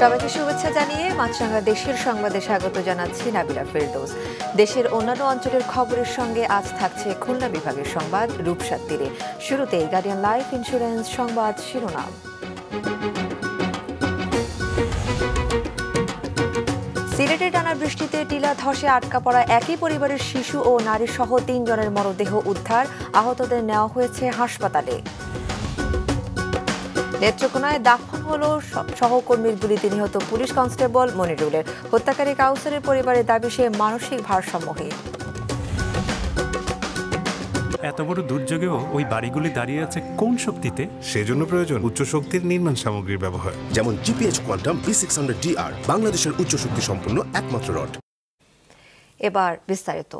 সবাইকে শুভেচ্ছা জানিয়ে মাছরাঙ্গা দেশের সংবাদে স্বাগত জানাচ্ছি নাবিলা ফেরদোস দেশের অন্যান্য অঞ্চলের খবরের সঙ্গে আজ থাকছে খুলনা বিভাগের সংবাদ রূপসার তীরে শুরুতে গার্ডিয়ান লাইফ ইন্স্যুরেন্স সংবাদ শিরোনাম সিলেটে টানা বৃষ্টিতে টিলা ধসে আটকা পড়া একই পরিবারের শিশু ও নারী সহ তিনজনের মরদেহ উদ্ধার আহতদের নেওয়া হয়েছে হাসপাতালে নেত্রকোনায় দাফন হল সহকর্মীর গুলিতে নিহত পুলিশ কনস্টেবল মনিরুলের হত্যাকারী কাউসারের পরিবারের দাবি সে মানসিক ভারসাম্যহীন এত বড় দুর্যোগেও ওই বাড়িগুলি দাঁড়িয়ে আছে কোন শক্তিতে সেজন্য প্রয়োজন উচ্চ শক্তির নির্মাণ সামগ্রীর ব্যবহার যেমন GPH quantum B six hundred DR বাংলাদেশের উচ্চ শক্তি সম্পন্ন একমাত্র রড এবার বিস্তারিত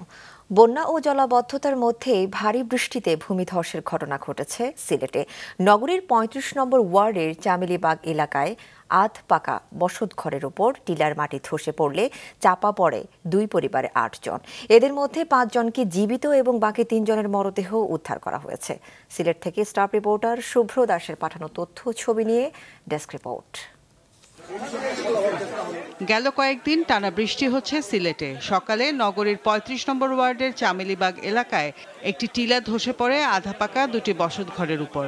বন্যা ও জলাবদ্ধতার মধ্যে ভারী বৃষ্টিতে ভূমিধসের ঘটনা ঘটেছে সিলেটে নগরীর ৩৫ নম্বর ওয়ার্ডের চামিলিবাগ এলাকায় আধ পাকা বসত ঘরের ওপর টিলার মাটি ধসে পড়লে চাপা পড়ে দুই পরিবারে আটজন এদের মধ্যে পাঁচজনকে জীবিত এবং বাকি তিনজনের মরদেহ উদ্ধার করা হয়েছে সিলেট থেকে স্টাফ রিপোর্টার শুভ্র দাসের পাঠানো তথ্য ছবি নিয়ে ডেস্ক রিপোর্ট গেল কয়েকদিন টানা বৃষ্টি হচ্ছে সিলেটে সকালে নগরীর ৩৫ নম্বর ওয়ার্ডের চামেলিবাগ এলাকায় একটি টিলা ধসে পড়ে আধা পাকা দুটি বসত ঘরের উপর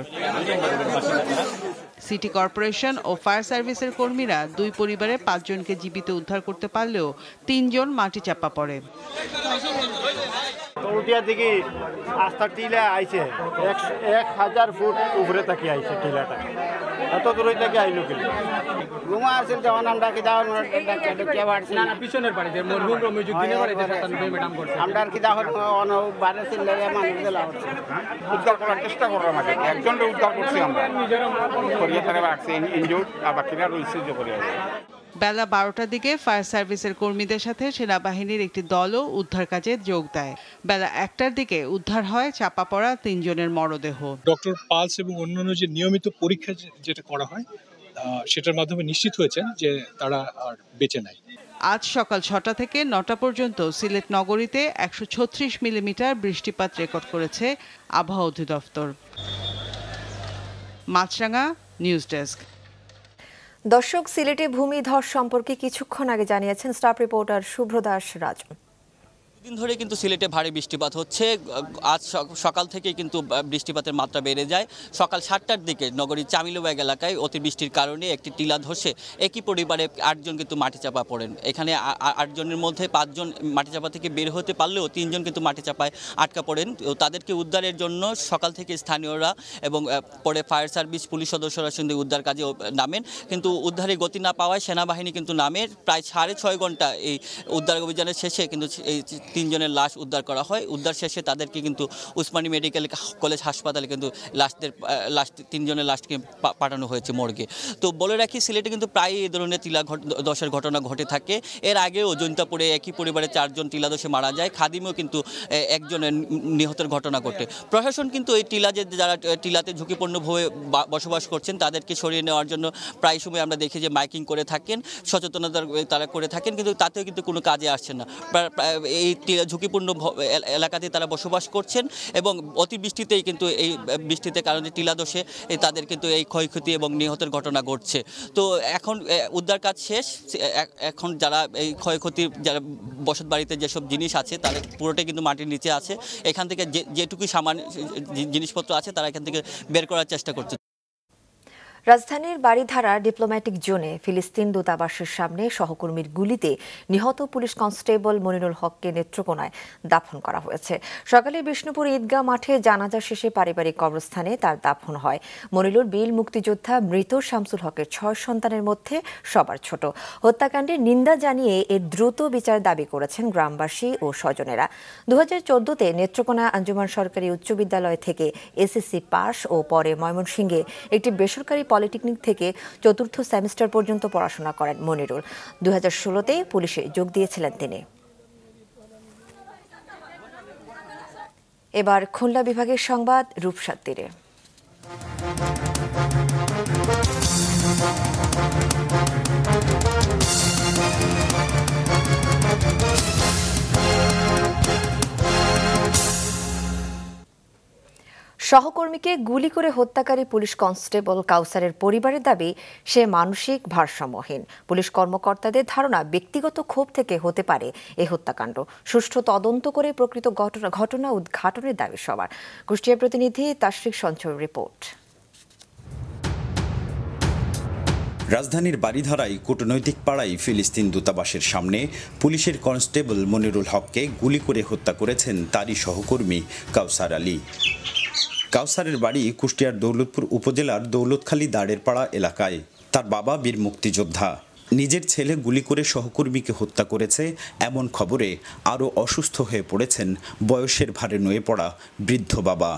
সিটি কর্পোরেশন ও ফায়ার সার্ভিসের কর্মীরা দুই পরিবারে পাঁচজনকে জীবিত উদ্ধার করতে পারলেও তিনজন মাটি চাপা পড়ে আস্তা টিলা আইছে এক হাজার ফুট উপরে তাকিয়ে আইছে টিলাটা এত দূর আইলো কেন ঘুমা আসেন যখন আমরা কি আমরা কি যাওয়ার বাইরে সিলেরে উদ্ধার করার চেষ্টা করলাম আগে একজন উদ্ধার করছি আমরা করিয়া তারা রাখছে ইনজুর আর বাকিরা রয়েছে যে করিয়া বেলা বারোটার দিকে ফায়ার সার্ভিসের কর্মীদের সাথে সেনাবাহিনীর একটি দলও উদ্ধার কাজে যোগ দেয় বেলা একটার দিকে উদ্ধার হয় চাপা পড়া তিনজনের মরদেহ ডক্টর পালস এবং অন্যান্য যে নিয়মিত পরীক্ষা যেটা করা হয় সেটার মাধ্যমে নিশ্চিত হয়েছেন যে তারা আর বেঁচে নাই আজ সকাল ছটা থেকে নটা পর্যন্ত সিলেট নগরীতে একশো ছত্রিশ মিলিমিটার বৃষ্টিপাত রেকর্ড করেছে আবহাওয়া অধিদপ্তর মাছরাঙা নিউজ ডেস্ক দর্শক সিলেটে ভূমিধস সম্পর্কে কিছুক্ষণ আগে জানিয়েছেন স্টাফ রিপোর্টার শুভ্রদাস দাস রাজন দিন ধরে কিন্তু সিলেটে ভারী বৃষ্টিপাত হচ্ছে আজ সকাল থেকে কিন্তু বৃষ্টিপাতের মাত্রা বেড়ে যায় সকাল সাতটার দিকে নগরীর চামিলোবাগ এলাকায় অতিবৃষ্টির কারণে একটি টিলা ধসে একই পরিবারে আটজন কিন্তু মাটি চাপা পড়েন এখানে আটজনের মধ্যে পাঁচজন মাটি চাপা থেকে বের হতে পারলেও তিনজন কিন্তু মাটি চাপায় আটকা পড়েন তাদেরকে উদ্ধারের জন্য সকাল থেকে স্থানীয়রা এবং পরে ফায়ার সার্ভিস পুলিশ সদস্যরা সঙ্গে উদ্ধার কাজে নামেন কিন্তু উদ্ধারে গতি না পাওয়ায় সেনাবাহিনী কিন্তু নামে প্রায় সাড়ে ছয় ঘন্টা এই উদ্ধার অভিযানের শেষে কিন্তু এই তিনজনের লাশ উদ্ধার করা হয় উদ্ধার শেষে তাদেরকে কিন্তু উসমানী মেডিকেল কলেজ হাসপাতালে কিন্তু লাশদের লাশ তিনজনের লাশকে পাঠানো হয়েছে মর্গে তো বলে রাখি সিলেটে কিন্তু প্রায় এই ধরনের তিলা দশের ঘটনা ঘটে থাকে এর আগেও জৈন্তাপুরে একই পরিবারে চারজন টিলাদোষে মারা যায় খাদিমেও কিন্তু একজনের নিহতের ঘটনা ঘটে প্রশাসন কিন্তু এই যে যারা টিলাতে ঝুঁকিপূর্ণ ঝুঁকিপূর্ণভাবে বসবাস করছেন তাদেরকে সরিয়ে নেওয়ার জন্য প্রায় সময় আমরা দেখি যে মাইকিং করে থাকেন সচেতনতা তারা করে থাকেন কিন্তু তাতেও কিন্তু কোনো কাজে আসছে না এই ঝুঁকিপূর্ণ এলাকাতে তারা বসবাস করছেন এবং অতিবৃষ্টিতেই কিন্তু এই বৃষ্টিতে কারণে টিলাদোষে তাদের কিন্তু এই ক্ষয়ক্ষতি এবং নিহতের ঘটনা ঘটছে তো এখন উদ্ধার কাজ শেষ এখন যারা এই ক্ষয়ক্ষতি যারা বসত বাড়িতে যেসব জিনিস আছে তাদের পুরোটাই কিন্তু মাটির নিচে আছে এখান থেকে যে যেটুকু সামান্য জিনিসপত্র আছে তারা এখান থেকে বের করার চেষ্টা করছে রাজধানীর বাড়িধারা ডিপ্লোম্যাটিক জোনে ফিলিস্তিন দূতাবাসের সামনে সহকর্মীর গুলিতে নিহত পুলিশ কনস্টেবল মনিরুল হককে নেত্রকোনায় দাফন করা হয়েছে সকালে বিষ্ণুপুর ঈদগাহ মাঠে জানাজা শেষে পারিবারিক কবরস্থানে তার দাফন হয় মনিরুল বিল মুক্তিযোদ্ধা মৃত শামসুল হকের ছয় সন্তানের মধ্যে সবার ছোট হত্যাকাণ্ডের নিন্দা জানিয়ে এর দ্রুত বিচার দাবি করেছেন গ্রামবাসী ও স্বজনেরা দু হাজার চোদ্দতে নেত্রকোনা আঞ্জুমান সরকারি উচ্চ বিদ্যালয় থেকে এসএসসি পাস ও পরে ময়মনসিংহে একটি বেসরকারি পলিটেকনিক থেকে চতুর্থ সেমিস্টার পর্যন্ত পড়াশোনা করেন মনিরুল দু হাজার ষোলোতে পুলিশে যোগ দিয়েছিলেন তিনি এবার খুলনা বিভাগের সংবাদ রূপসার সহকর্মীকে গুলি করে হত্যাকারী পুলিশ কনস্টেবল কাউসারের পরিবারের দাবি সে মানসিক ভারসাম্যহীন পুলিশ কর্মকর্তাদের ধারণা ব্যক্তিগত ক্ষোভ থেকে হতে পারে এ হত্যাকাণ্ড সুষ্ঠু তদন্ত করে প্রকৃত ঘটনা ঘটনা উদ্ঘাটনের দাবি সবার কুষ্টিয়া প্রতিনিধি তাশ্রিক সঞ্চয় রিপোর্ট রাজধানীর বাড়িধারায় কূটনৈতিক পাড়ায় ফিলিস্তিন দূতাবাসের সামনে পুলিশের কনস্টেবল মনিরুল হককে গুলি করে হত্যা করেছেন তারই সহকর্মী কাউসার আলী কাউসারের বাড়ি কুষ্টিয়ার দৌলতপুর উপজেলার দৌলতখালী পাড়া এলাকায় তার বাবা বীর মুক্তিযোদ্ধা নিজের ছেলে গুলি করে সহকর্মীকে হত্যা করেছে এমন খবরে আরও অসুস্থ হয়ে পড়েছেন বয়সের ভারে নুয়ে পড়া বৃদ্ধ বাবা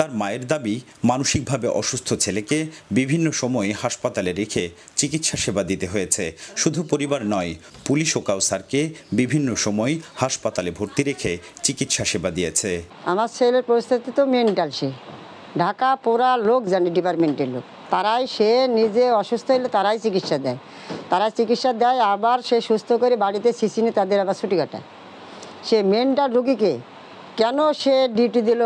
তার মায়ের দাবি মানসিকভাবে অসুস্থ ছেলেকে বিভিন্ন সময়ে হাসপাতালে রেখে চিকিৎসা সেবা দিতে হয়েছে শুধু পরিবার নয় পুলিশ ও কাউসারকে বিভিন্ন সময় হাসপাতালে ভর্তি রেখে চিকিৎসা সেবা দিয়েছে আমার ছেলের পরিস্থিতি তো মেন্টাল সে ঢাকা পোড়া লোক জানে ডিপার্টমেন্টের লোক তারাই সে নিজে অসুস্থ হলে তারাই চিকিৎসা দেয় তারা চিকিৎসা দেয় আবার সে সুস্থ করে বাড়িতে নিয়ে তাদের আবার ছুটি কাটায় সে মেন্টাল রুগীকে কেন সে ডিউটি দিল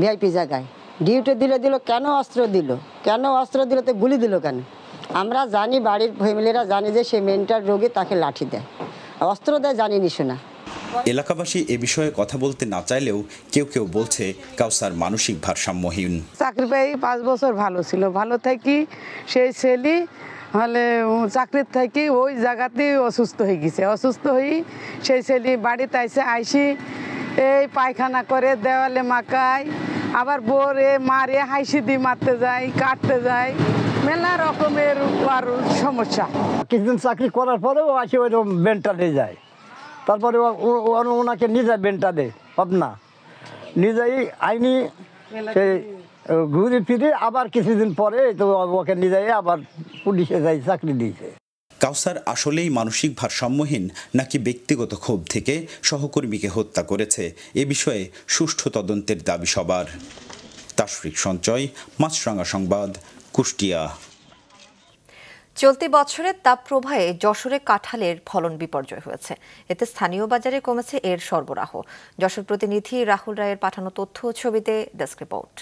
ভিআইপি জায়গায় ডিউটি দিলে দিল কেন অস্ত্র দিল কেন অস্ত্র দিল তো গুলি দিল কেন আমরা জানি বাড়ির ফ্যামিলিরা জানি যে সে মেন্টাল রোগী তাকে লাঠি দেয় অস্ত্র দেয় জানিনি শোনা এলাকাবাসী এ বিষয়ে কথা বলতে না চাইলেও কেউ কেউ বলছে কাউসার মানসিক ভারসাম্যহীন চাকরি পাই পাঁচ বছর ভালো ছিল ভালো থাকি সেই ছেলে হলে চাকরির থাকি ওই জায়গাতেই অসুস্থ হয়ে গেছে অসুস্থ হয়ে সেই ছেলে বাড়িতে আইসে আইসি এই পায়খানা করে দেওয়ালে মাকায় আবার বরে মারে হাইসি দিয়ে মারতে যায় কাটতে যায় মেলা রকমের আর সমস্যা কিছুদিন চাকরি করার পরেও আসে ওই দিয়ে যায় তারপরে ওনাকে নিজের যায় দেয় পাবনা নিজেই আইনি সেই ঘুরে ফিরে আবার কিছুদিন পরে তো ওকে নিজেই আবার পুলিশে যাই চাকরি দিয়েছে কাউসার আসলেই মানসিক ভারসাম্যহীন নাকি ব্যক্তিগত ক্ষোভ থেকে সহকর্মীকে হত্যা করেছে এ বিষয়ে সুষ্ঠু তদন্তের দাবি সবার তাসফিক সঞ্চয় মাছরাঙা সংবাদ কুষ্টিয়া চলতি বছরের তাপ প্রবাহে যশোরে কাঁঠালের ফলন বিপর্যয় হয়েছে এতে স্থানীয় বাজারে কমেছে এর সরবরাহ যশোর প্রতিনিধি রাহুল রায়ের পাঠানো তথ্য ছবিতে ডেস্ক রিপোর্ট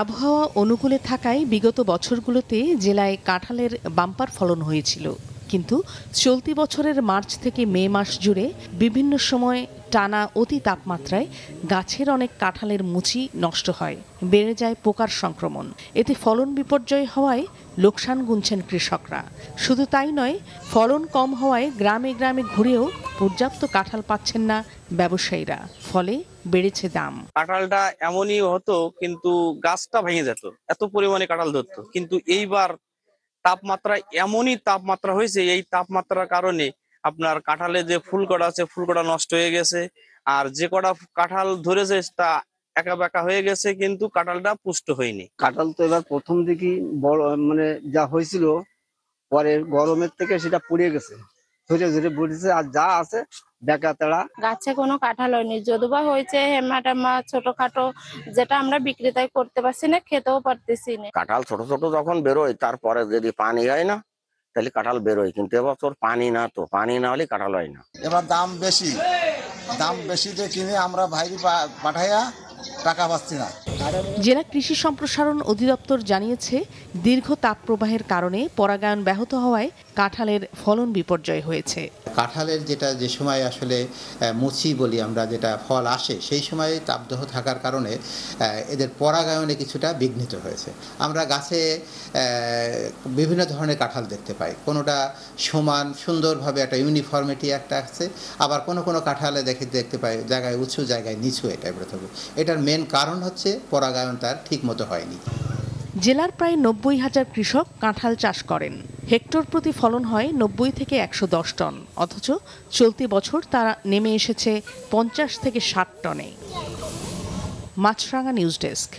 আবহাওয়া অনুকূলে থাকায় বিগত বছরগুলোতে জেলায় কাঁঠালের বাম্পার ফলন হয়েছিল কিন্তু চলতি বছরের মার্চ থেকে মে মাস জুড়ে বিভিন্ন সময় টানা অতি তাপমাত্রায় গাছের অনেক কাঁঠালের মুচি নষ্ট হয় বেড়ে যায় পোকার সংক্রমণ এতে ফলন বিপর্যয় হওয়ায় লোকসান গুনছেন কৃষকরা শুধু তাই নয় ফলন কম হওয়ায় গ্রামে গ্রামে ঘুরেও পর্যাপ্ত কাঁঠাল পাচ্ছেন না ব্যবসায়ীরা ফলে বেড়েছে দাম কাঁঠালটা এমনই হতো কিন্তু গাছটা ভেঙে যেত এত পরিমাণে কাঁঠাল ধরতো কিন্তু এইবার তাপমাত্রা এমনই তাপমাত্রা হয়েছে এই তাপমাত্রার কারণে আপনার কাঁঠালে যে ফুল কটা আছে ফুল কটা নষ্ট হয়ে গেছে আর যে কটা কাঁঠাল ধরেছে তা একা বাঁকা হয়ে গেছে কিন্তু কাঁঠালটা পুষ্ট হয়নি কাঁঠাল তো এবার প্রথম দিকে বড় মানে যা হয়েছিল পরে গরমের থেকে সেটা পুড়ে গেছে আর যা আছে গাছে কোনো কাঁঠাল হয়নি হয়েছে ছোটখাটো যেটা আমরা বিক্রেতায় করতে পারছি না খেতেও পারতেছি না কাঁঠাল ছোট ছোট যখন বেরোয় তারপরে যদি পানি হয় না তাহলে কাঁঠাল বেরোয় কিন্তু এবছর পানি না তো পানি না হলে কাঁঠাল হয় না এবার দাম বেশি দাম যে কিনে আমরা ভাই পাঠাইয়া টাকা পাচ্ছি না জেলা কৃষি সম্প্রসারণ অধিদপ্তর জানিয়েছে দীর্ঘ তাপপ্রবাহের কারণে পরাগায়ন ব্যাহত হওয়ায় কাঁঠালের ফলন বিপর্যয় হয়েছে কাঁঠালের যেটা যে সময় আসলে মুচি বলি আমরা যেটা ফল আসে সেই সময় তাপদহ থাকার কারণে এদের পরাগায়নে কিছুটা বিঘ্নিত হয়েছে আমরা গাছে বিভিন্ন ধরনের কাঁঠাল দেখতে পাই কোনোটা সমান সুন্দরভাবে একটা ইউনিফর্মিটি একটা আসছে আবার কোনো কোনো কাঁঠালে দেখে দেখতে পাই জায়গায় উঁচু জায়গায় নিচু এটা এটার মেন কারণ হচ্ছে পরাগায়ন তার মতো হয়নি জেলার প্রায় নব্বই হাজার কৃষক কাঁঠাল চাষ করেন হেক্টর প্রতি ফলন হয় নব্বই থেকে একশো দশ টন অথচ চলতি বছর তারা নেমে এসেছে পঞ্চাশ থেকে ষাট টনে মাছরাঙা নিউজ ডেস্ক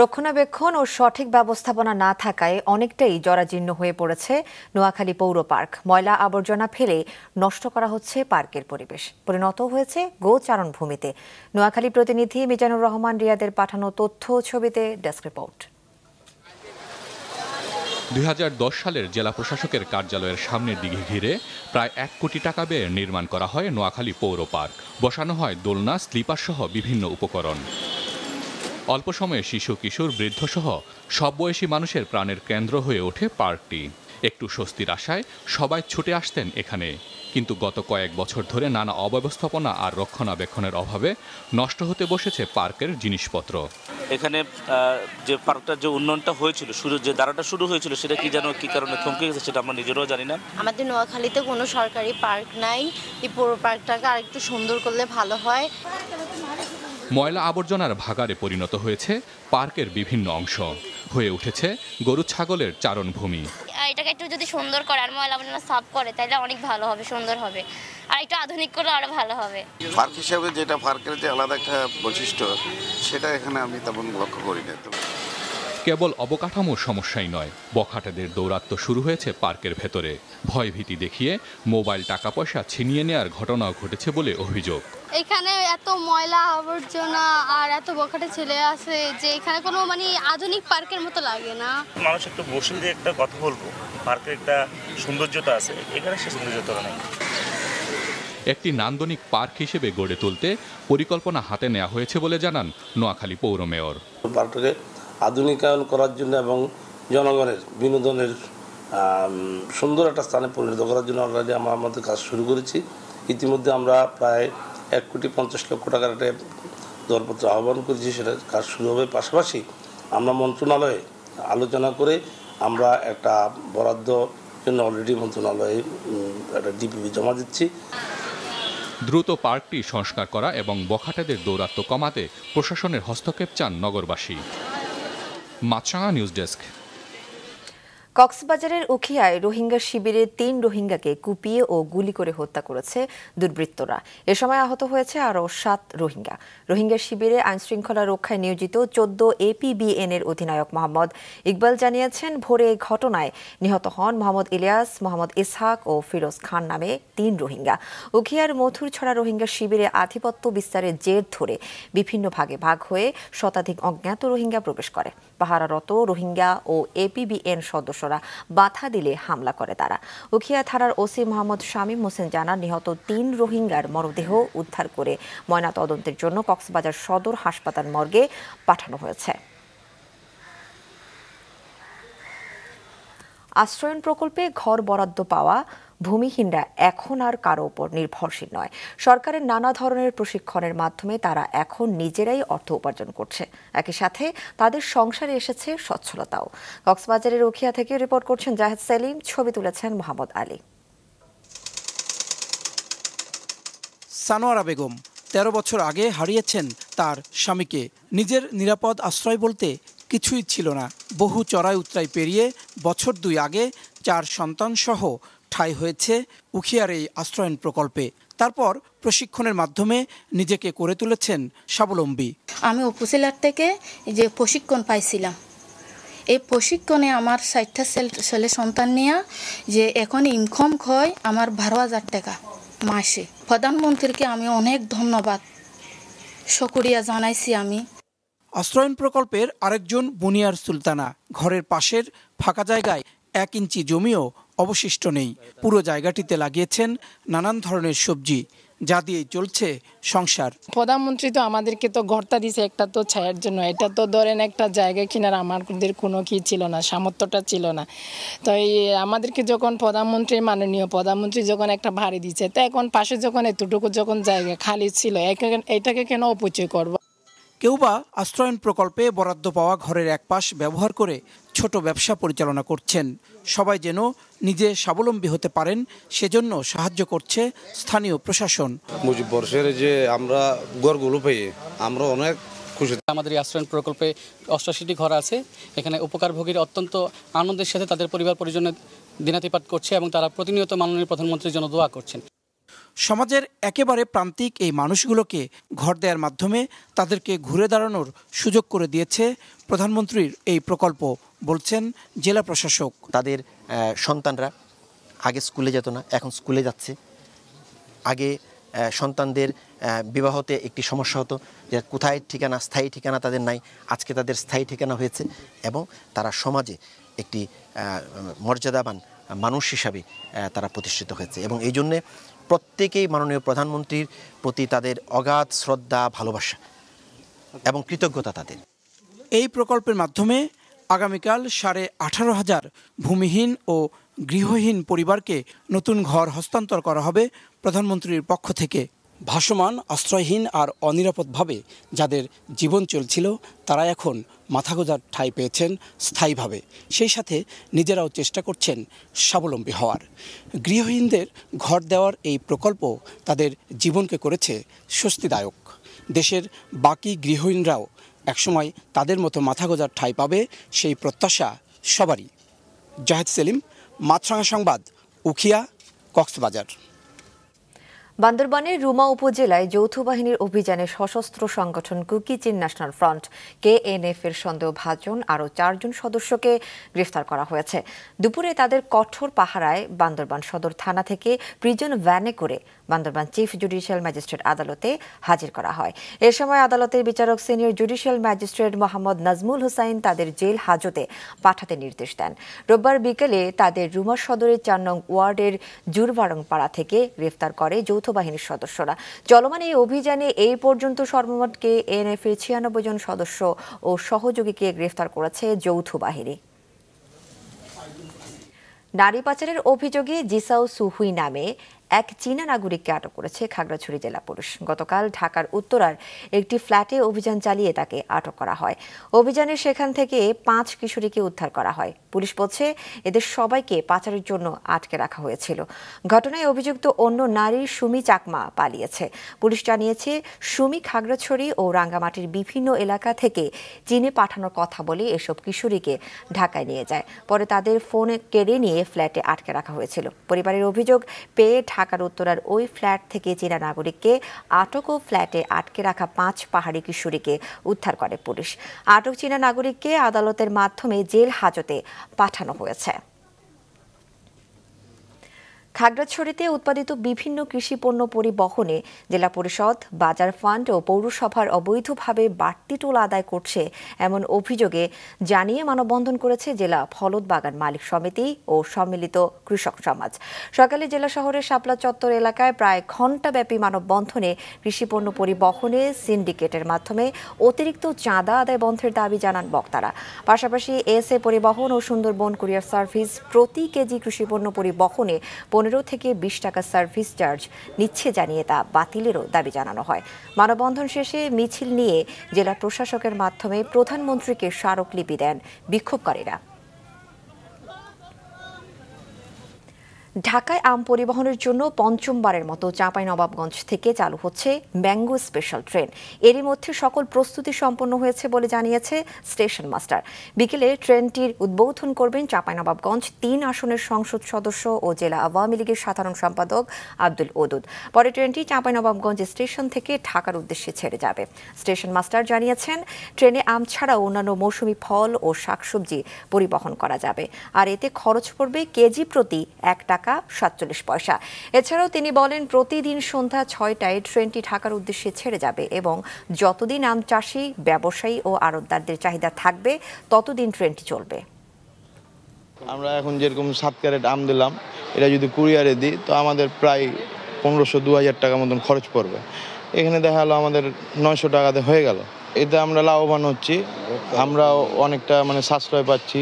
রক্ষণাবেক্ষণ ও সঠিক ব্যবস্থাপনা না থাকায় অনেকটাই জরাজীর্ণ হয়ে পড়েছে নোয়াখালী পৌর পার্ক ময়লা আবর্জনা ফেলে নষ্ট করা হচ্ছে পার্কের পরিবেশ পরিণত হয়েছে গোচারণ ভূমিতে নোয়াখালী প্রতিনিধি মিজানুর রহমান রিয়াদের পাঠানো তথ্য ছবিতে ডেস্ক রিপোর্ট দুই সালের জেলা প্রশাসকের কার্যালয়ের সামনের দিকে ঘিরে প্রায় এক কোটি টাকা ব্যয়ে নির্মাণ করা হয় নোয়াখালী পৌর পার্ক বসানো হয় দোলনা স্লিপার সহ বিভিন্ন উপকরণ অল্প সময়ে শিশু কিশোর বৃদ্ধসহ সব বয়সী মানুষের প্রাণের কেন্দ্র হয়ে ওঠে পার্কটি একটু স্বস্তির আশায় সবাই ছুটে আসতেন এখানে কিন্তু গত কয়েক বছর ধরে নানা অব্যবস্থাপনা আর রক্ষণাবেক্ষণের অভাবে নষ্ট হতে বসেছে পার্কের জিনিসপত্র এখানে যে পার্কটার যে উন্নয়নটা হয়েছিল শুরু যে ধারাটা শুরু হয়েছিল সেটা কি যেন কি কারণে থমকে গেছে সেটা আমরা নিজেরাও জানি না আমাদের নোয়াখালীতে কোনো সরকারি পার্ক নাই এই পুরো পার্কটাকে আরেকটু সুন্দর করলে ভালো হয় ময়লা আবর্জনার ভাগারে পরিণত হয়েছে পার্কের বিভিন্ন অংশ হয়ে উঠেছে গরু ছাগলের চারণভূমি এটাকে একটু যদি সুন্দর করে আর ময়লা আবর্জনা সাফ করে তাহলে অনেক ভালো হবে সুন্দর হবে আর একটু আধুনিক করলে আরো ভালো হবে পার্ক হিসাবে যেটা পার্কের যে আলাদা একটা বৈশিষ্ট্য সেটা এখানে আমি তেমন লক্ষ্য করি না কেবল অবকাঠামো সমস্যাই নয় বখাটাদের দৌরাত্ম শুরু হয়েছে পার্কের ভেতরে ভয়ভীতি দেখিয়ে মোবাইল টাকা পয়সা ছিনিয়ে নেওয়ার ঘটনাও ঘটেছে বলে অভিযোগ এখানে এত ময়লা আবর্জনা আর এত বখাটে ছেলে আছে যে এখানে কোনো মানে আধুনিক পার্কের মতো লাগে না মানুষ একটু বসে দিয়ে একটা কথা বলবো পার্কের একটা সৌন্দর্যতা আছে এখানে সে সৌন্দর্যতা নেই একটি নান্দনিক পার্ক হিসেবে গড়ে তুলতে পরিকল্পনা হাতে নেওয়া হয়েছে বলে জানান নোয়াখালী পৌর মেয়র পার্কটাকে আধুনিকায়ন করার জন্য এবং জনগণের বিনোদনের সুন্দর একটা স্থানে পরিণত করার জন্য অলরেডি আমরা আমাদের কাজ শুরু করেছি ইতিমধ্যে আমরা প্রায় এক কোটি পঞ্চাশ লক্ষ টাকার একটা দরপত্র আহ্বান করেছি সেটা কাজ শুরু হবে পাশাপাশি আমরা মন্ত্রণালয়ে আলোচনা করে আমরা একটা বরাদ্দ জন্য অলরেডি মন্ত্রণালয়ে একটা ডিপিপি জমা দিচ্ছি দ্রুত পার্কটি সংস্কার করা এবং বখাটেদের দৌরাত্ম্য কমাতে প্রশাসনের হস্তক্ষেপ চান নগরবাসী মাছরাঙা নিউজ ডেস্ক কক্সবাজারের উখিয়ায় রোহিঙ্গা শিবিরে তিন রোহিঙ্গাকে কুপিয়ে ও গুলি করে হত্যা করেছে দুর্বৃত্তরা এ সময় আহত হয়েছে আরও সাত রোহিঙ্গা রোহিঙ্গা শিবিরে আইনশৃঙ্খলা রক্ষায় নিয়োজিত চোদ্দ এপিবিএন এর অধিনায়ক মোহাম্মদ ইকবাল জানিয়েছেন ভোরে এই ঘটনায় নিহত হন মোহাম্মদ ইলিয়াস মোহাম্মদ ইসহাক ও ফিরোজ খান নামে তিন রোহিঙ্গা উখিয়ার মথুর ছড়া রোহিঙ্গা শিবিরে আধিপত্য বিস্তারের জের ধরে বিভিন্ন ভাগে ভাগ হয়ে শতাধিক অজ্ঞাত রোহিঙ্গা প্রবেশ করে পাহারারত রোহিঙ্গা ও এপিবিএন সদস্যরা বাধা দিলে হামলা করে তারা উখিয়া থানার ওসি মোহাম্মদ শামীম হোসেন জানান নিহত তিন রোহিঙ্গার মরদেহ উদ্ধার করে ময়নাতদন্তের জন্য কক্সবাজার সদর হাসপাতাল মর্গে পাঠানো হয়েছে আশ্রয়ন প্রকল্পে ঘর বরাদ্দ পাওয়া ভূমিহীনরা এখন আর কারো ওপর নির্ভরশীল নয় সরকারের নানা ধরনের প্রশিক্ষণের মাধ্যমে তারা এখন নিজেরাই অর্থ উপার্জন করছে একই সাথে তাদের সংসারে এসেছে সচ্ছলতাও কক্সবাজারের রুখিয়া থেকে রিপোর্ট করছেন জাহেদ সেলিম ছবি তুলেছেন মোহাম্মদ আলী সানোয়ারা বেগম তেরো বছর আগে হারিয়েছেন তার স্বামীকে নিজের নিরাপদ আশ্রয় বলতে কিছুই ছিল না বহু চড়াই উত্তরায় পেরিয়ে বছর দুই আগে চার সন্তানসহ ঠাঁই হয়েছে উখিয়ার এই আশ্রয়ন প্রকল্পে তারপর প্রশিক্ষণের মাধ্যমে নিজেকে করে তুলেছেন স্বাবলম্বী আমি উপজেলার থেকে যে প্রশিক্ষণ পাইছিলাম এই প্রশিক্ষণে আমার ষাটটা ছেলে সন্তান নিয়ে যে এখন ইনকম হয় আমার বারো হাজার টাকা মাসে প্রধানমন্ত্রীকে আমি অনেক ধন্যবাদ সকরিয়া জানাইছি আমি আশ্রয়ন প্রকল্পের আরেকজন বুনিয়ার সুলতানা ঘরের পাশের ফাঁকা জায়গায় এক ইঞ্চি জমিও অবশিষ্ট নেই পুরো জায়গাটিতে লাগিয়েছেন নানান ধরনের সবজি যা দিয়ে চলছে সংসার প্রধানমন্ত্রী তো আমাদেরকে তো ঘরটা দিছে একটা তো ছায়ার জন্য এটা তো ধরেন একটা জায়গা কিনার আমাদের কোনো কি ছিল না সামর্থ্যটা ছিল না তো এই আমাদেরকে যখন প্রধানমন্ত্রী মাননীয় প্রধানমন্ত্রী যখন একটা ভাড়ি দিচ্ছে তো এখন পাশে যখন এতটুকু যখন জায়গা খালি ছিল এটাকে কেন অপচয় করব কেউ বা আশ্রয়ন প্রকল্পে বরাদ্দ পাওয়া ঘরের এক পাশ ব্যবহার করে ছোট ব্যবসা পরিচালনা করছেন সবাই যেন নিজে স্বাবলম্বী হতে পারেন সেজন্য সাহায্য করছে স্থানীয় প্রশাসন বর্ষের যে আমরা গড়গুলো পেয়ে আমরা অনেক খুশি আমাদের এই আশ্রয়ন প্রকল্পে অষ্টাশিটি ঘর আছে এখানে উপকারভোগীরা অত্যন্ত আনন্দের সাথে তাদের পরিবার পরিজনের দিনাতিপাত করছে এবং তারা প্রতিনিয়ত মাননীয় প্রধানমন্ত্রীর জন্য দোয়া করছেন সমাজের একেবারে প্রান্তিক এই মানুষগুলোকে ঘর দেওয়ার মাধ্যমে তাদেরকে ঘুরে দাঁড়ানোর সুযোগ করে দিয়েছে প্রধানমন্ত্রীর এই প্রকল্প বলছেন জেলা প্রশাসক তাদের সন্তানরা আগে স্কুলে যেত না এখন স্কুলে যাচ্ছে আগে সন্তানদের বিবাহতে একটি সমস্যা হতো যে কোথায় ঠিকানা স্থায়ী ঠিকানা তাদের নাই আজকে তাদের স্থায়ী ঠিকানা হয়েছে এবং তারা সমাজে একটি মর্যাদাবান মানুষ হিসাবে তারা প্রতিষ্ঠিত হয়েছে এবং এই জন্যে প্রত্যেকেই মাননীয় প্রধানমন্ত্রীর প্রতি তাদের অগাধ শ্রদ্ধা ভালোবাসা এবং কৃতজ্ঞতা তাদের এই প্রকল্পের মাধ্যমে আগামীকাল সাড়ে আঠারো হাজার ভূমিহীন ও গৃহহীন পরিবারকে নতুন ঘর হস্তান্তর করা হবে প্রধানমন্ত্রীর পক্ষ থেকে ভাসমান আশ্রয়হীন আর অনিরাপদভাবে যাদের জীবন চলছিল তারা এখন মাথা গোজার ঠাঁই পেয়েছেন স্থায়ীভাবে সেই সাথে নিজেরাও চেষ্টা করছেন স্বাবলম্বী হওয়ার গৃহহীনদের ঘর দেওয়ার এই প্রকল্প তাদের জীবনকে করেছে স্বস্তিদায়ক দেশের বাকি গৃহহীনরাও একসময় তাদের মতো মাথা গোজার ঠাঁই পাবে সেই প্রত্যাশা সবারই জাহেদ সেলিম মাছরাঙা সংবাদ উখিয়া কক্সবাজার বান্দরবানের রুমা উপজেলায় যৌথ বাহিনীর অভিযানে সশস্ত্র সংগঠন কুকি ন্যাশনাল ফ্রন্ট কেএনএফ এর সন্দেহভাজন আরও চারজন সদস্যকে গ্রেফতার করা হয়েছে দুপুরে তাদের কঠোর পাহারায় বান্দরবান সদর থানা থেকে প্রিজন ভ্যানে করে বান্দরবান চিফ জুডিশিয়াল ম্যাজিস্ট্রেট আদালতে হাজির করা হয় এ সময় আদালতের বিচারক senior judicial magistrate Mohammad Nazmul Hossain তাদের জেল হাজতে পাঠাতে নির্দেশ দেন রোববার বিকেলে তাদের রুমার সদরের চার নং ওয়ার্ডের জুরবারং পাড়া থেকে গ্রেফতার করে যৌথ বাহিনীর সদস্যরা চলমান এই অভিযানে এই পর্যন্ত সর্বমোটকে এনএফের এনএফ এর ছিয়ানব্বই জন সদস্য ও সহযোগীকে গ্রেফতার করেছে যৌথ বাহিনী নারী পাচারের অভিযোগে জিসাও সুহুই নামে এক চীনা নাগরিককে আটক করেছে খাগড়াছড়ি জেলা পুলিশ গতকাল ঢাকার উত্তরার একটি ফ্ল্যাটে অভিযান চালিয়ে তাকে আটক করা হয় অভিযানে সেখান থেকে পাঁচ কিশোরীকে উদ্ধার করা হয় পুলিশ বলছে এদের সবাইকে পাচারের জন্য আটকে রাখা হয়েছিল ঘটনায় অভিযুক্ত অন্য নারী সুমি চাকমা পালিয়েছে পুলিশ জানিয়েছে সুমি খাগড়াছড়ি ও রাঙ্গামাটির বিভিন্ন এলাকা থেকে চীনে পাঠানোর কথা বলে এসব কিশোরীকে ঢাকায় নিয়ে যায় পরে তাদের ফোন কেড়ে নিয়ে ফ্ল্যাটে আটকে রাখা হয়েছিল পরিবারের অভিযোগ পেয়ে ঢাকার উত্তরার ওই ফ্ল্যাট থেকে চীনা নাগরিককে আটক ও ফ্ল্যাটে আটকে রাখা পাঁচ পাহাড়ি কিশোরীকে উদ্ধার করে পুলিশ আটক চীনা নাগরিককে আদালতের মাধ্যমে জেল হাজতে পাঠানো হয়েছে খাগড়াছড়িতে উৎপাদিত বিভিন্ন কৃষিপণ্য পরিবহনে জেলা পরিষদ বাজার ফান্ড ও পৌরসভার অবৈধভাবে বাড়তি টোল আদায় করছে এমন অভিযোগে জানিয়ে মানববন্ধন করেছে জেলা ফলদ বাগান মালিক সমিতি ও সম্মিলিত কৃষক সমাজ সকালে জেলা শহরের শাপলা চত্বর এলাকায় প্রায় ঘণ্টাব্যাপী মানববন্ধনে কৃষিপণ্য পরিবহনে সিন্ডিকেটের মাধ্যমে অতিরিক্ত চাঁদা আদায় বন্ধের দাবি জানান বক্তারা পাশাপাশি এস এ পরিবহন ও সুন্দরবন কুরিয়ার সার্ভিস প্রতি কেজি কৃষিপণ্য পরিবহনে পনেরো পনেরো থেকে বিশ টাকা সার্ভিস চার্জ নিচ্ছে জানিয়ে তা বাতিলেরও দাবি জানানো হয় মানববন্ধন শেষে মিছিল নিয়ে জেলা প্রশাসকের মাধ্যমে প্রধানমন্ত্রীকে স্মারকলিপি দেন বিক্ষোভকারীরা ঢাকায় আম পরিবহনের জন্য পঞ্চমবারের মতো চাঁপাই নবাবগঞ্জ থেকে চালু হচ্ছে ম্যাঙ্গো স্পেশাল ট্রেন এরই মধ্যে সকল প্রস্তুতি সম্পন্ন হয়েছে বলে জানিয়েছে স্টেশন মাস্টার বিকেলে ট্রেনটির উদ্বোধন করবেন চাঁপাই নবাবগঞ্জ তিন আসনের সংসদ সদস্য ও জেলা আওয়ামী লীগের সাধারণ সম্পাদক আব্দুল ওদুদ পরে ট্রেনটি চাঁপাই নবাবগঞ্জ স্টেশন থেকে ঢাকার উদ্দেশ্যে ছেড়ে যাবে স্টেশন মাস্টার জানিয়েছেন ট্রেনে আম ছাড়াও অন্যান্য মৌসুমি ফল ও শাকসবজি পরিবহন করা যাবে আর এতে খরচ পড়বে কেজি প্রতি এক টাকা টাকা সাতচল্লিশ পয়সা এছাড়াও তিনি বলেন প্রতিদিন সন্ধ্যা ছয়টায় ট্রেনটি ঢাকার উদ্দেশ্যে ছেড়ে যাবে এবং যতদিন আম চাষি ব্যবসায়ী ও আরতদারদের চাহিদা থাকবে ততদিন ট্রেনটি চলবে আমরা এখন যেরকম সাত ক্যারেট আম দিলাম এটা যদি কুরিয়ারে দিই তো আমাদের প্রায় পনেরোশো দু হাজার টাকা মতন খরচ পড়বে এখানে দেখা গেলো আমাদের নয়শো টাকাতে হয়ে গেল এতে আমরা লাভবান হচ্ছি আমরা অনেকটা মানে সাশ্রয় পাচ্ছি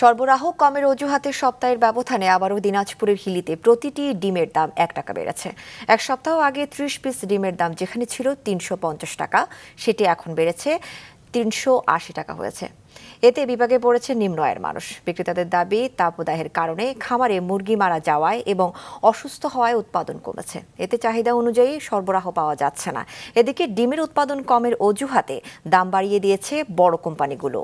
সরবরাহ কমের অজুহাতে সপ্তাহের ব্যবধানে আবারও দিনাজপুরের হিলিতে প্রতিটি ডিমের দাম এক টাকা বেড়েছে এক সপ্তাহ আগে ত্রিশ পিস ডিমের দাম যেখানে ছিল তিনশো টাকা সেটি এখন বেড়েছে তিনশো টাকা হয়েছে এতে বিভাগে পড়েছে নিম্ন আয়ের মানুষ বিক্রেতাদের দাবি তাপদাহের কারণে খামারে মুরগি মারা যাওয়ায় এবং অসুস্থ হওয়ায় উৎপাদন কমেছে এতে চাহিদা অনুযায়ী সরবরাহ পাওয়া যাচ্ছে না এদিকে ডিমের উৎপাদন কমের অজুহাতে দাম বাড়িয়ে দিয়েছে বড় কোম্পানিগুলো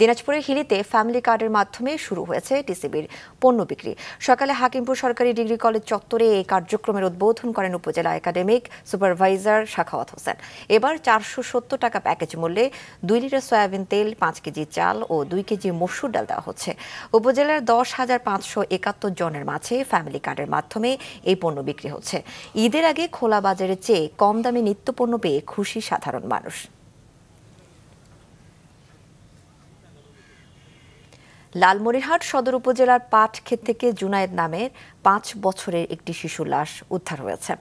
দিনাজপুরের হিলিতে ফ্যামিলি কার্ডের মাধ্যমে শুরু হয়েছে টিসিবির পণ্য বিক্রি সকালে হাকিমপুর সরকারি ডিগ্রি কলেজ চত্বরে এই কার্যক্রমের উদ্বোধন করেন উপজেলা একাডেমিক সুপারভাইজার শাখাওয়াত হোসেন এবার চারশো সত্তর টাকা প্যাকেজ মূল্যে দুই লিটার সয়াবিন তেল পাঁচ কেজি চাল ও দুই কেজি মসুর ডাল দেওয়া হচ্ছে উপজেলার দশ হাজার পাঁচশো একাত্তর জনের মাঝে ফ্যামিলি কার্ডের মাধ্যমে এই পণ্য বিক্রি হচ্ছে ঈদের আগে খোলা বাজারের চেয়ে কম দামে নিত্যপণ্য পেয়ে খুশি সাধারণ মানুষ লালমনিরহাট সদর উপজেলার পাটক্ষেত থেকে জুনায়েদ নামের পাঁচ বছরের একটি শিশু লাশ উদ্ধার হয়েছে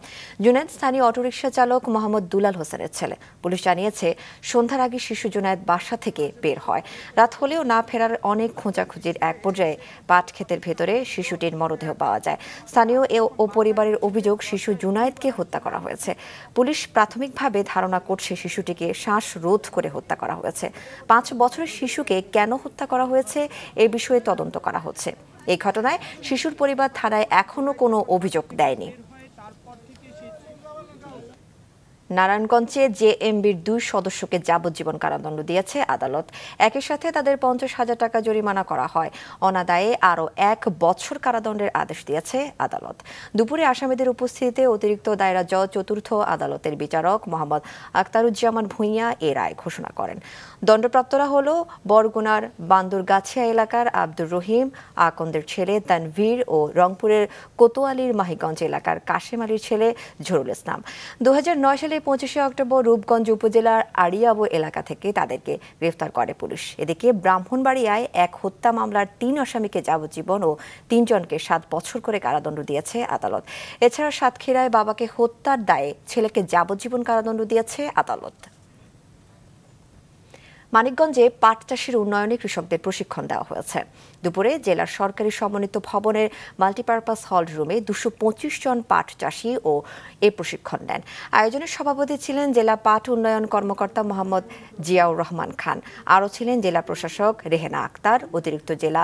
জুনায়দ স্থানীয় অটোরিকশা চালক মোহাম্মদ দুলাল হোসেনের ছেলে পুলিশ জানিয়েছে সন্ধ্যার আগে শিশু জুনায়দ বাসা থেকে বের হয় রাত হলেও না ফেরার অনেক খোঁজাখুঁজির এক পর্যায়ে পাট ক্ষেতের ভেতরে শিশুটির মরদেহ পাওয়া যায় স্থানীয় এ ও পরিবারের অভিযোগ শিশু জুনায়েদকে হত্যা করা হয়েছে পুলিশ প্রাথমিকভাবে ধারণা করছে শিশুটিকে শ্বাস রোধ করে হত্যা করা হয়েছে পাঁচ বছরের শিশুকে কেন হত্যা করা হয়েছে এ বিষয়ে তদন্ত করা হচ্ছে এই ঘটনায় শিশুর পরিবার থানায় এখনও কোনো অভিযোগ দেয়নি নারায়ণগঞ্জে জেএমবির দুই সদস্যকে যাবজ্জীবন কারাদণ্ড দিয়েছে আদালত একই সাথে তাদের পঞ্চাশ হাজার টাকা জরিমানা করা হয় অনাদায়ে আরও এক বছর কারাদণ্ডের আদেশ দিয়েছে আদালত দুপুরে আসামিদের উপস্থিতিতে অতিরিক্ত দায়রা জজ চতুর্থ আদালতের বিচারক মোহাম্মদ আক্তারুজ্জামান ভূঁইয়া এ রায় ঘোষণা করেন দণ্ডপ্রাপ্তরা হল বরগুনার বান্দুরগাছিয়া এলাকার আব্দুর রহিম আকন্দের ছেলে তানভীর ও রংপুরের কোতোয়ালির মাহিগঞ্জ এলাকার কাশেম আলীর ছেলে ঝরুল ইসলাম দু সালে পঁচিশে অক্টোবর রূপগঞ্জ উপজেলার আড়িয়াবো এলাকা থেকে তাদেরকে গ্রেফতার করে পুলিশ এদিকে ব্রাহ্মণবাড়িয়ায় এক হত্যা মামলার তিন আসামিকে যাবজ্জীবন ও তিনজনকে সাত বছর করে কারাদণ্ড দিয়েছে আদালত এছাড়া সাতক্ষীরায় বাবাকে হত্যার দায়ে ছেলেকে যাবজ্জীবন কারাদণ্ড দিয়েছে আদালত মানিকগঞ্জে পাট চাষের উন্নয়নে কৃষকদের প্রশিক্ষণ দেওয়া হয়েছে দুপুরে জেলার সরকারি সমন্বিত ভবনের মাল্টিপারপাস হল রুমে দুশো জন পাট চাষি ও এ প্রশিক্ষণ নেন আয়োজনের সভাপতি ছিলেন জেলা পাট উন্নয়ন কর্মকর্তা মোহাম্মদ জিয়াউর রহমান খান আরও ছিলেন জেলা প্রশাসক রেহেনা আক্তার অতিরিক্ত জেলা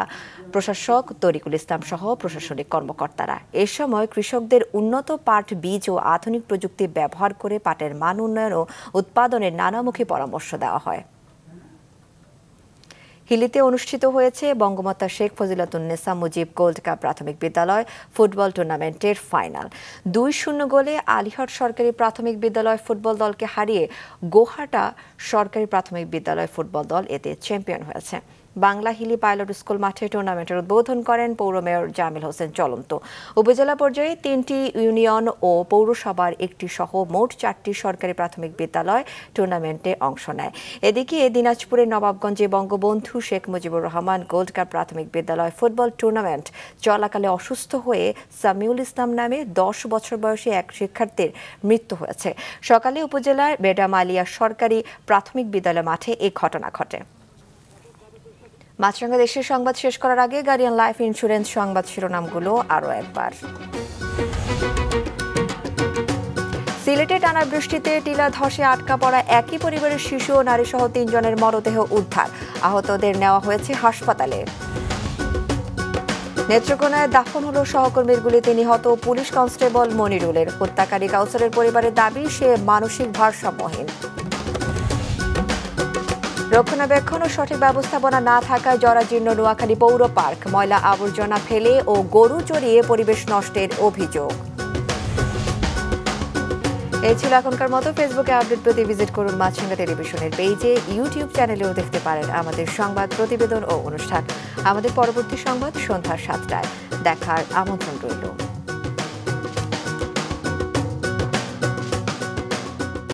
প্রশাসক তরিকুল ইসলাম সহ প্রশাসনিক কর্মকর্তারা এ সময় কৃষকদের উন্নত পাট বীজ ও আধুনিক প্রযুক্তি ব্যবহার করে পাটের মান উন্নয়ন ও উৎপাদনের নানামুখী পরামর্শ দেওয়া হয় হিলিতে অনুষ্ঠিত হয়েছে বঙ্গমাতা শেখ ফজিলাতুন্নেসা মুজিব গোল্ড কাপ প্রাথমিক বিদ্যালয় ফুটবল টুর্নামেন্টের ফাইনাল দুই শূন্য গোলে আলিহট সরকারি প্রাথমিক বিদ্যালয় ফুটবল দলকে হারিয়ে গোহাটা সরকারি প্রাথমিক বিদ্যালয় ফুটবল দল এতে চ্যাম্পিয়ন হয়েছে বাংলা হিলি পাইলট স্কুল মাঠে টুর্নামেন্টের উদ্বোধন করেন পৌর মেয়র জামিল হোসেন চলন্ত উপজেলা পর্যায়ে তিনটি ইউনিয়ন ও পৌরসভার একটি সহ মোট চারটি সরকারি প্রাথমিক বিদ্যালয় টুর্নামেন্টে অংশ নেয় এদিকে দিনাজপুরের নবাবগঞ্জে বঙ্গবন্ধু শেখ মুজিবুর রহমান গোল্ড কাপ প্রাথমিক বিদ্যালয় ফুটবল টুর্নামেন্ট চলাকালে অসুস্থ হয়ে সামিউল ইসলাম নামে দশ বছর বয়সী এক শিক্ষার্থীর মৃত্যু হয়েছে সকালে উপজেলার বেডামালিয়া সরকারি প্রাথমিক বিদ্যালয় মাঠে এ ঘটনা ঘটে মাছরাঙ্গা দেশের সংবাদ শেষ করার আগে গার্ডিয়ান লাইফ ইন্স্যুরেন্স সংবাদ শিরোনামগুলো আরও একবার সিলেটে টানা বৃষ্টিতে টিলা ধসে আটকা পড়া একই পরিবারের শিশু ও নারীসহ তিনজনের মরদেহ উদ্ধার আহতদের নেওয়া হয়েছে হাসপাতালে নেত্রকোনায় দাফন হল সহকর্মীর গুলিতে নিহত পুলিশ কনস্টেবল মনিরুলের হত্যাকারী কাউসারের পরিবারের দাবি সে মানসিক ভারসাম্যহীন রক্ষণাবেক্ষণ ও সঠিক ব্যবস্থাপনা না থাকায় জরাজীর্ণ নোয়াখালী পৌর পার্ক ময়লা আবর্জনা ফেলে ও গরু চড়িয়ে পরিবেশ নষ্টের অভিযোগ এই ছিল এখনকার মতো ফেসবুকে আপডেট প্রতি ভিজিট করুন মাছরাঙ্গা টেলিভিশনের পেজে ইউটিউব চ্যানেলেও দেখতে পারেন আমাদের সংবাদ প্রতিবেদন ও অনুষ্ঠান আমাদের পরবর্তী সংবাদ সন্ধ্যা সাতটায় দেখার আমন্ত্রণ রইল